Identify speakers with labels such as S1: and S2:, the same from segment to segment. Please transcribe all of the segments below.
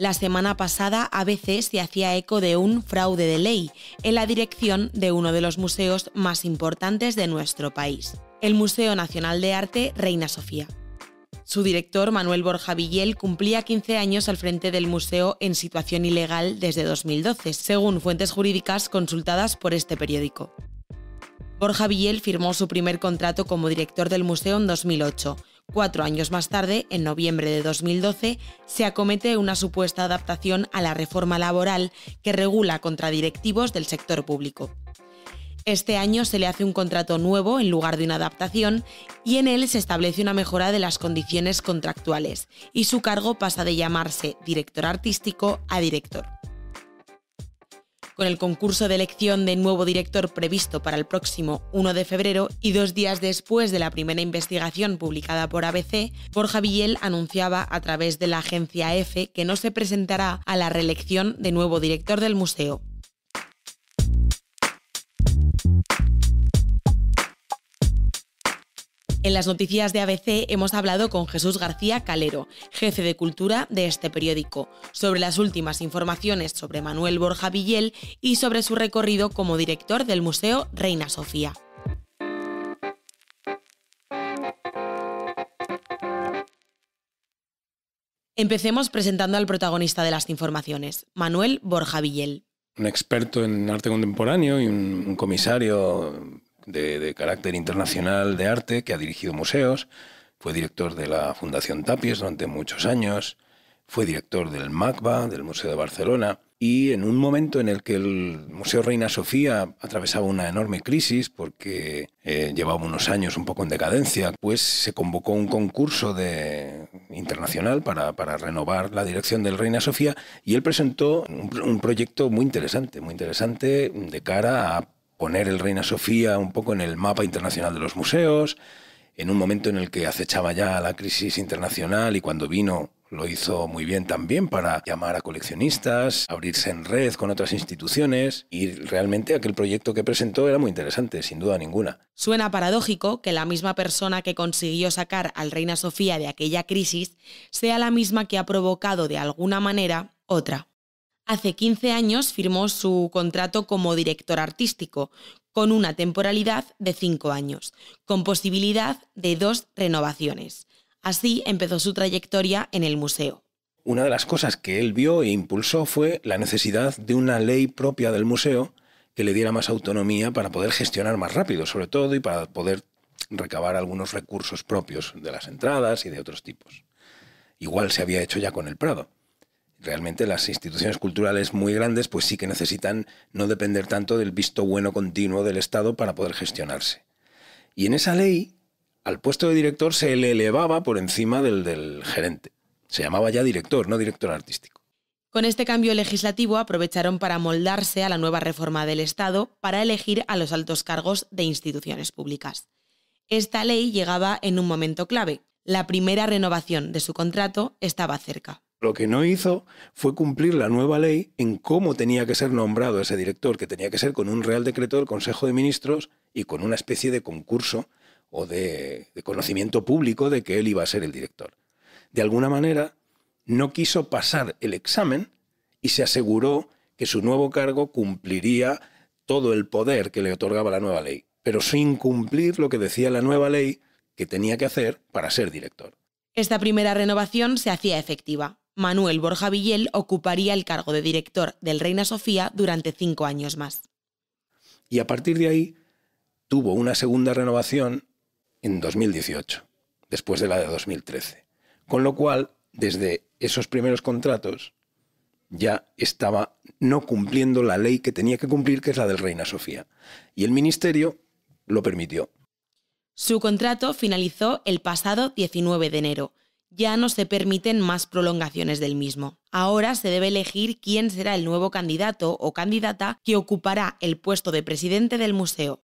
S1: La semana pasada a veces se hacía eco de un fraude de ley en la dirección de uno de los museos más importantes de nuestro país, el Museo Nacional de Arte Reina Sofía. Su director, Manuel Borja Villel, cumplía 15 años al frente del museo en situación ilegal desde 2012, según fuentes jurídicas consultadas por este periódico. Borja Villel firmó su primer contrato como director del museo en 2008 Cuatro años más tarde, en noviembre de 2012, se acomete una supuesta adaptación a la reforma laboral que regula contra directivos del sector público. Este año se le hace un contrato nuevo en lugar de una adaptación y en él se establece una mejora de las condiciones contractuales y su cargo pasa de llamarse director artístico a director con el concurso de elección de nuevo director previsto para el próximo 1 de febrero y dos días después de la primera investigación publicada por ABC, Borja Villel anunciaba a través de la agencia EFE e que no se presentará a la reelección de nuevo director del museo. En las noticias de ABC hemos hablado con Jesús García Calero, jefe de cultura de este periódico, sobre las últimas informaciones sobre Manuel Borja Villel y sobre su recorrido como director del Museo Reina Sofía. Empecemos presentando al protagonista de las informaciones, Manuel Borja Villel.
S2: Un experto en arte contemporáneo y un, comisario de, carácter internacional de arte, que ha dirigido museos, fue director de la Fundación Tapies durante muchos años, fue director del MACBA, del Museo de Barcelona, y en un momento en el que el Museo Reina Sofía atravesaba una enorme crisis porque eh, llevaba unos años un poco en decadencia, pues se convocó un concurso de, internacional para, renovar la dirección del Reina Sofía y él presentó un proyecto muy interesante, muy interesante de cara a poner el Reina Sofía un poco en el mapa internacional de los museos, en un momento en el que acechaba ya la crisis internacional y cuando vino lo hizo muy bien también para llamar a coleccionistas, abrirse en red con otras instituciones y realmente aquel proyecto que presentó era muy interesante, sin duda ninguna.
S1: Suena paradójico que la misma persona que consiguió sacar al Reina Sofía de aquella crisis sea la misma que ha provocado de alguna manera otra hace 15 años firmó su contrato como director artístico, con una temporalidad de 5 años, con posibilidad de dos renovaciones. Así empezó su trayectoria en el museo.
S2: Una de las cosas que él vio e impulsó fue la necesidad de una ley propia del museo que le diera más autonomía para poder gestionar más rápido, sobre todo, y para poder recabar algunos recursos propios de las entradas y de otros tipos. Igual se había hecho ya con el Prado realmente las instituciones culturales muy grandes pues sí que necesitan no depender tanto del visto bueno continuo del Estado para poder gestionarse. Y en esa ley, al puesto de director se le elevaba por encima del, del gerente. Se llamaba ya director, no director artístico.
S1: Con este cambio legislativo aprovecharon para moldarse a la nueva reforma del Estado para elegir a los altos cargos de instituciones públicas. Esta ley llegaba en un momento clave. La primera renovación de su contrato estaba cerca.
S2: Lo que no hizo fue cumplir la nueva ley en cómo tenía que ser nombrado ese director, que tenía que ser con un real decreto del Consejo de Ministros y con una especie de concurso o de, de conocimiento público de que él iba a ser el director. De alguna manera, no quiso pasar el examen y se aseguró que su nuevo cargo cumpliría todo el poder que le otorgaba la nueva ley, pero sin cumplir lo que decía la nueva ley que tenía que hacer para ser director.
S1: Esta primera renovación se hacía efectiva. Manuel Borja Villel ocuparía el cargo de director del Reina Sofía durante cinco años más.
S2: Y a partir de ahí tuvo una segunda renovación en 2018, después de la de 2013. Con lo cual, desde esos primeros contratos, ya estaba no cumpliendo la ley que tenía que cumplir, que es la del Reina Sofía. Y el Ministerio lo permitió.
S1: Su contrato finalizó el pasado 19 de enero ya no se permiten más prolongaciones del mismo. Ahora se debe elegir quién será el nuevo candidato o candidata que ocupará el puesto de presidente del museo.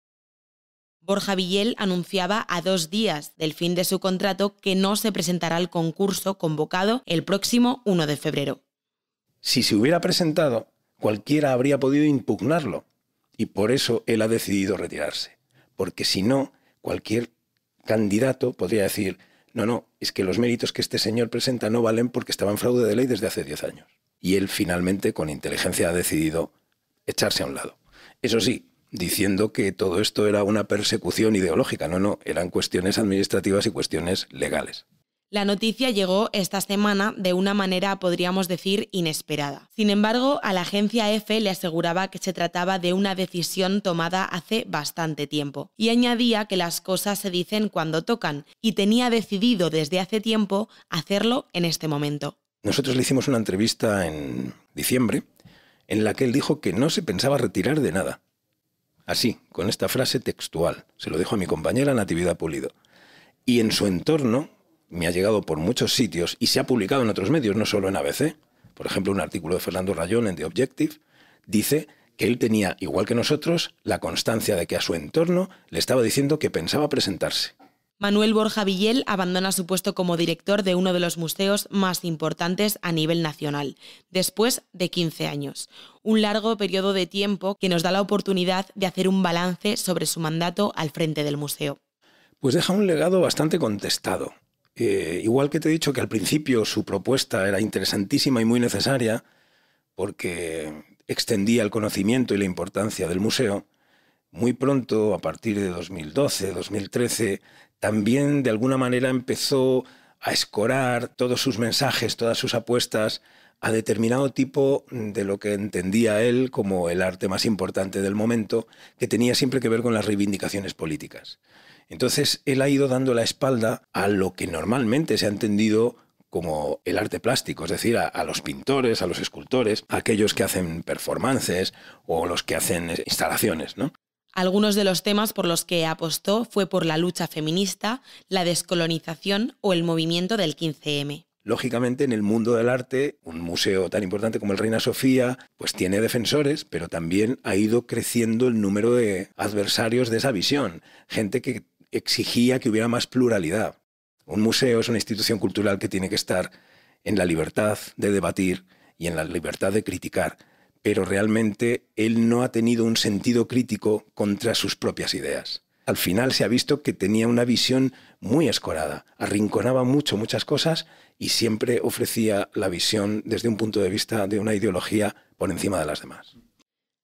S1: Borja Villel anunciaba a dos días del fin de su contrato que no se presentará al concurso convocado el próximo 1 de febrero.
S2: Si se hubiera presentado, cualquiera habría podido impugnarlo y por eso él ha decidido retirarse, porque si no, cualquier candidato podría decir, no, no, es que los méritos que este señor presenta no valen porque estaba en fraude de ley desde hace 10 años. Y él finalmente, con inteligencia, ha decidido echarse a un lado. Eso sí, diciendo que todo esto era una persecución ideológica. No, no, eran cuestiones administrativas y cuestiones legales.
S1: La noticia llegó esta semana de una manera, podríamos decir, inesperada. Sin embargo, a la agencia EFE le aseguraba que se trataba de una decisión tomada hace bastante tiempo y añadía que las cosas se dicen cuando tocan y tenía decidido desde hace tiempo hacerlo en este momento.
S2: Nosotros le hicimos una entrevista en diciembre en la que él dijo que no se pensaba retirar de nada. Así, con esta frase textual, se lo dijo a mi compañera Natividad Pulido. Y en su entorno, me ha llegado por muchos sitios y se ha publicado en otros medios, no solo en ABC. Por ejemplo, un artículo de Fernando Rayón en The Objective dice que él tenía, igual que nosotros, la constancia de que a su entorno le estaba diciendo que pensaba presentarse.
S1: Manuel Borja Villel abandona su puesto como director de uno de los museos más importantes a nivel nacional, después de 15 años. Un largo periodo de tiempo que nos da la oportunidad de hacer un balance sobre su mandato al frente del museo.
S2: Pues deja un legado bastante contestado. Eh, igual que te he dicho que al principio su propuesta era interesantísima y muy necesaria, porque extendía el conocimiento y la importancia del museo, muy pronto, a partir de 2012, 2013, también de alguna manera empezó a escorar todos sus mensajes, todas sus apuestas a determinado tipo de lo que entendía él como el arte más importante del momento, que tenía siempre que ver con las reivindicaciones políticas. Entonces, él ha ido dando la espalda a lo que normalmente se ha entendido como el arte plástico, es decir, a, los pintores, a los escultores, a aquellos que hacen performances o los que hacen instalaciones, ¿no?
S1: Algunos de los temas por los que apostó fue por la lucha feminista, la descolonización o el movimiento del 15M.
S2: Lógicamente, en el mundo del arte, un museo tan importante como el Reina Sofía, pues tiene defensores, pero también ha ido creciendo el número de adversarios de esa visión, gente que exigía que hubiera más pluralidad. Un museo es una institución cultural que tiene que estar en la libertad de debatir y en la libertad de criticar, pero realmente él no ha tenido un sentido crítico contra sus propias ideas al final se ha visto que tenía una visión muy escorada, arrinconaba mucho muchas cosas y siempre ofrecía la visión desde un punto de vista de una ideología por encima de las demás.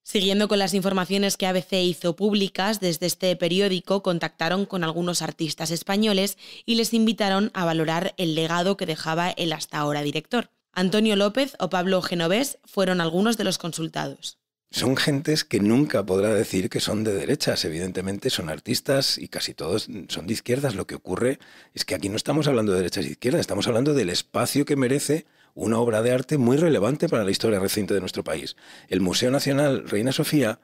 S1: Siguiendo con las informaciones que ABC hizo públicas, desde este periódico contactaron con algunos artistas españoles y les invitaron a valorar el legado que dejaba el hasta ahora director. Antonio López o Pablo Genovés fueron algunos de los consultados
S2: son gentes que nunca podrá decir que son de derechas. Evidentemente son artistas y casi todos son de izquierdas. Lo que ocurre es que aquí no estamos hablando de derechas e izquierdas, estamos hablando del espacio que merece una obra de arte muy relevante para la historia reciente de nuestro país. El Museo Nacional Reina Sofía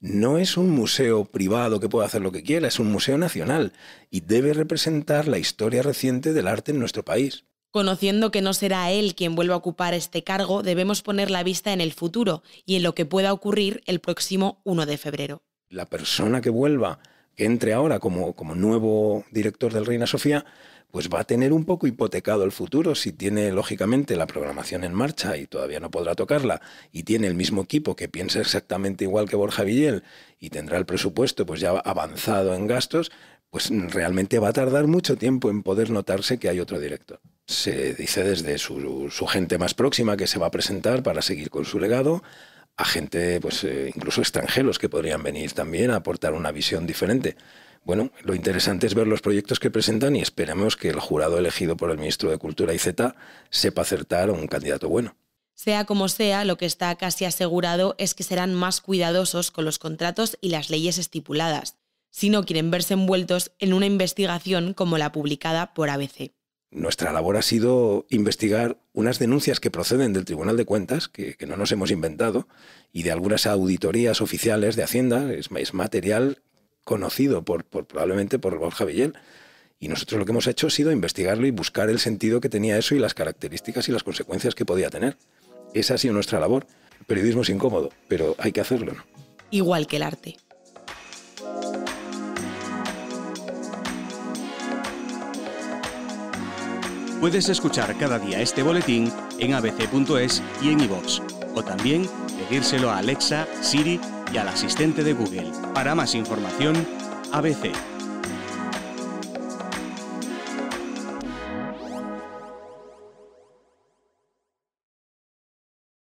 S2: no es un museo privado que pueda hacer lo que quiera, es un museo nacional y debe representar la historia reciente del arte en nuestro país.
S1: Conociendo que no será él quien vuelva a ocupar este cargo, debemos poner la vista en el futuro y en lo que pueda ocurrir el próximo 1 de febrero.
S2: La persona que vuelva, que entre ahora como, como nuevo director del Reina Sofía, pues va a tener un poco hipotecado el futuro si tiene lógicamente la programación en marcha y todavía no podrá tocarla y tiene el mismo equipo que piensa exactamente igual que Borja Villel y tendrá el presupuesto pues ya avanzado en gastos, pues realmente va a tardar mucho tiempo en poder notarse que hay otro director. Se dice desde su, gente más próxima que se va a presentar para seguir con su legado, a gente, pues eh, incluso extranjeros que podrían venir también a aportar una visión diferente. Bueno, lo interesante es ver los proyectos que presentan y esperemos que el jurado elegido por el ministro de Cultura y Z sepa acertar a un candidato bueno.
S1: Sea como sea, lo que está casi asegurado es que serán más cuidadosos con los contratos y las leyes estipuladas si no quieren verse envueltos en una investigación como la publicada por
S2: ABC. Nuestra labor ha sido investigar unas denuncias que proceden del Tribunal de Cuentas, que, no nos hemos inventado, y de algunas auditorías oficiales de Hacienda. Es, material conocido probablemente por Borja Villel. Y nosotros lo que hemos hecho ha sido investigarlo y buscar el sentido que tenía eso y las características y las consecuencias que podía tener. Esa ha sido nuestra labor. El periodismo es incómodo, pero hay que hacerlo. ¿no?
S1: Igual que el arte.
S2: Puedes escuchar cada día este boletín en abc.es y en iVoox, o también pedírselo a Alexa, Siri y al asistente de Google. Para más información, ABC